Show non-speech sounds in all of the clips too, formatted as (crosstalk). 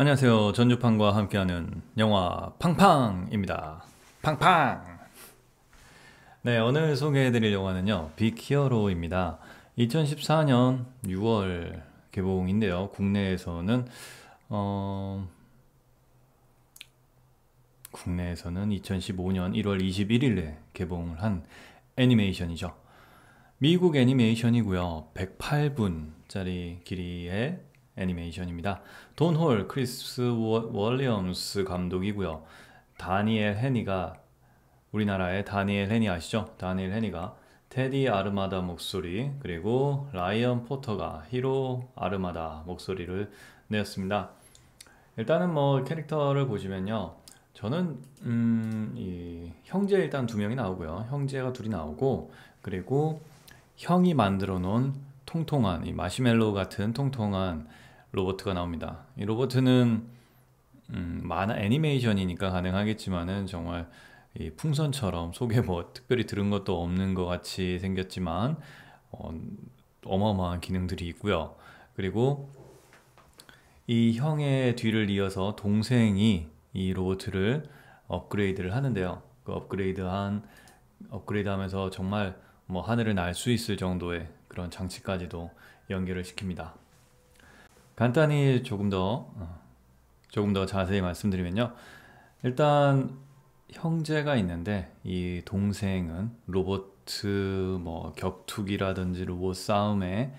안녕하세요. 전주판과 함께하는 영화 팡팡입니다. 팡팡! 네, 오늘 소개해드릴 영화는요, 빅히어로입니다. 2014년 6월 개봉인데요, 국내에서는, 어, 국내에서는 2015년 1월 21일에 개봉을 한 애니메이션이죠. 미국 애니메이션이고요, 108분짜리 길이의 애니메이션입니다. 돈 홀, 크리스 월리엄스 감독이고요. 다니엘 헤니가 우리나라의 다니엘 헤니 아시죠? 다니엘 헤니가 테디 아르마다 목소리 그리고 라이언 포터가 히로 아르마다 목소리를 내었습니다. 일단은 뭐 캐릭터를 보시면요. 저는 음, 형제 일단 두 명이 나오고요. 형제가 둘이 나오고 그리고 형이 만들어 놓은 통통한 이 마시멜로 같은 통통한 로버트가 나옵니다. 이 로버트는 음, 만화 애니메이션이니까 가능하겠지만은 정말 이 풍선처럼 속에 뭐 특별히 들은 것도 없는 것 같이 생겼지만 어, 어마어마한 기능들이 있고요. 그리고 이 형의 뒤를 이어서 동생이 이 로봇을 업그레이드를 하는데요. 그 업그레이드한 업그레이드하면서 정말 뭐 하늘을 날 수 있을 정도의 그런 장치까지도 연결을 시킵니다. 간단히 조금 더 어, 조금 더 자세히 말씀드리면요. 일단 형제가 있는데 이 동생은 로보트 뭐 격투기라든지 로봇 싸움에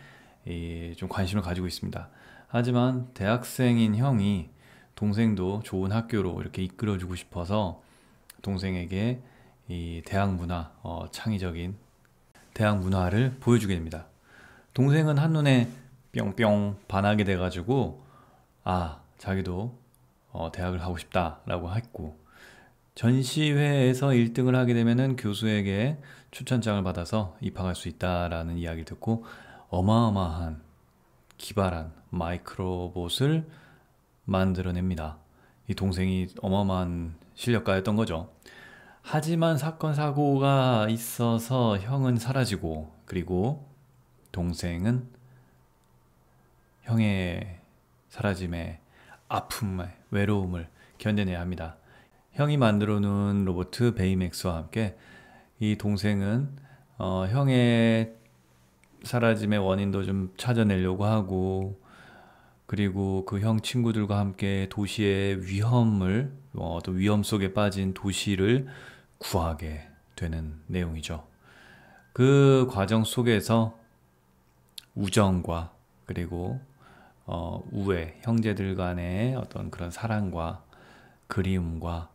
좀 관심을 가지고 있습니다. 하지만 대학생인 형이 동생도 좋은 학교로 이렇게 이끌어주고 싶어서 동생에게 이 대학 문화, 어, 창의적인 대학 문화를 보여주게 됩니다. 동생은 한눈에 뿅뿅 반하게 돼가지고 아 자기도 어, 대학을 하고 싶다라고 했고 전시회에서 1등을 하게 되면은 교수에게 추천장을 받아서 입학할 수 있다라는 이야기를 듣고 어마어마한 기발한 마이크로봇을 만들어냅니다. 이 동생이 어마어마한 실력가였던 거죠. 하지만 사건 사고가 있어서 형은 사라지고 그리고 동생은 형의 사라짐에 아픔에 외로움을 견뎌내야 합니다. 형이 만들어 놓은 로봇 베이맥스와 함께 이 동생은 어, 형의 사라짐의 원인도 좀 찾아내려고 하고 그리고 그 형 친구들과 함께 도시의 위험을 어, 또 위험 속에 빠진 도시를 구하게 되는 내용이죠. 그 과정 속에서 우정과 그리고 어, 우애, 형제들 간의 어떤 그런 사랑과 그리움과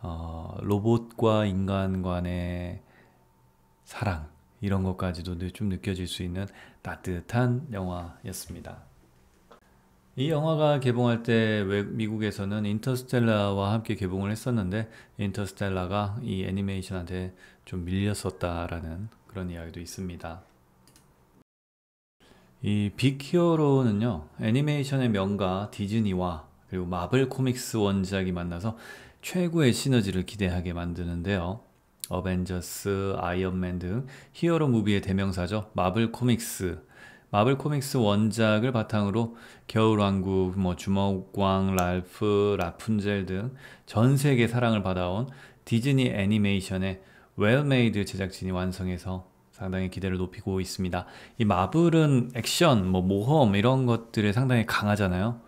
어, 로봇과 인간 간의 사랑 이런 것까지도 좀 느껴질 수 있는 따뜻한 영화였습니다. 이 영화가 개봉할 때 미국에서는 인터스텔라와 함께 개봉을 했었는데 인터스텔라가 이 애니메이션한테 좀 밀렸었다라는 그런 이야기도 있습니다. 이 빅히어로는요 애니메이션의 명가 디즈니와 그리고 마블 코믹스 원작이 만나서 최고의 시너지를 기대하게 만드는데요 어벤져스, 아이언맨 등 히어로 무비의 대명사죠 마블 코믹스 마블 코믹스 원작을 바탕으로 겨울왕국, 뭐 주먹왕, 랄프, 라푼젤 등 전 세계 사랑을 받아온 디즈니 애니메이션의 웰메이드 제작진이 완성해서 상당히 기대를 높이고 있습니다. 이 마블은 액션, 뭐 모험 이런 것들에 상당히 강하잖아요.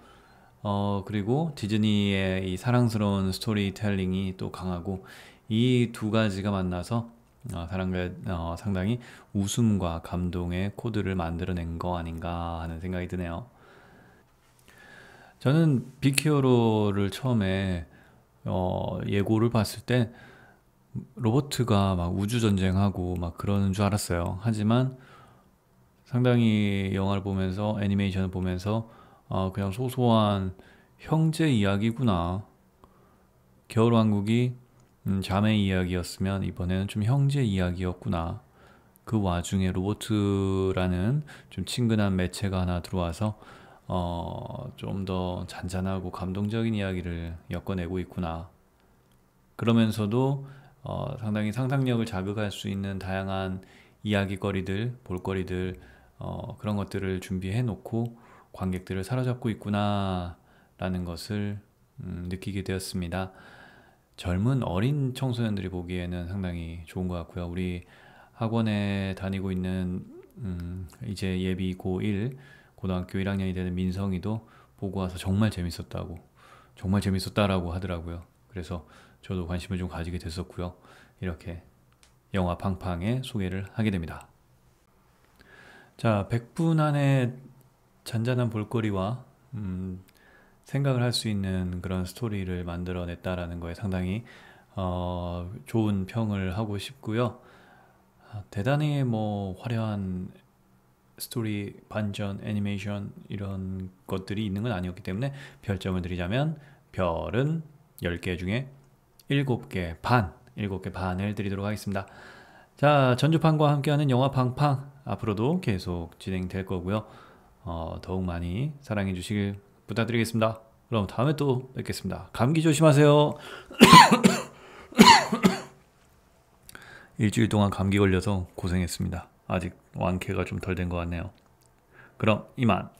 어, 그리고 디즈니의 이 사랑스러운 스토리텔링이 또 강하고 이 두 가지가 만나서 어, 사랑과, 어, 상당히 웃음과 감동의 코드를 만들어낸 거 아닌가 하는 생각이 드네요. 저는 비키어로를 처음에 어, 예고를 봤을 때 로버트가 막 우주 전쟁하고 막 그러는 줄 알았어요. 하지만 상당히 영화를 보면서 애니메이션을 보면서 어, 그냥 소소한 형제 이야기구나. 겨울왕국이 음, 자매 이야기였으면 이번에는 좀 형제 이야기였구나. 그 와중에 로버트라는 좀 친근한 매체가 하나 들어와서 어, 좀더 잔잔하고 감동적인 이야기를 엮어내고 있구나. 그러면서도 어, 상당히 상상력을 자극할 수 있는 다양한 이야기거리들, 볼거리들 어, 그런 것들을 준비해 놓고 관객들을 사로잡고 있구나라는 것을 음, 느끼게 되었습니다. 젊은 어린 청소년들이 보기에는 상당히 좋은 것 같고요. 우리 학원에 다니고 있는 음, 이제 예비 고1 고등학교 1학년이 되는 민성이도 보고 와서 정말 재밌었다고 정말 재밌었다라고 하더라고요. 그래서 저도 관심을 좀 가지게 됐었고요. 이렇게 영화 팡팡의 소개를 하게 됩니다. 자, 100분 안에 잔잔한 볼거리와 음, 생각을 할 수 있는 그런 스토리를 만들어냈다라는 거에 상당히 어, 좋은 평을 하고 싶고요. 아, 대단히 뭐 화려한 스토리, 반전, 애니메이션 이런 것들이 있는 건 아니었기 때문에 별점을 드리자면 별은 10개 중에 7개 반, 7개 반을 드리도록 하겠습니다. 자, 전주판과 함께하는 영화 팡팡 앞으로도 계속 진행될 거고요. 어, 더욱 많이 사랑해 주시길 부탁드리겠습니다. 그럼 다음에 또 뵙겠습니다. 감기 조심하세요. (coughs) 일주일 동안 감기 걸려서 고생했습니다. 아직 완쾌가 좀 덜 된 것 같네요. 그럼 이만.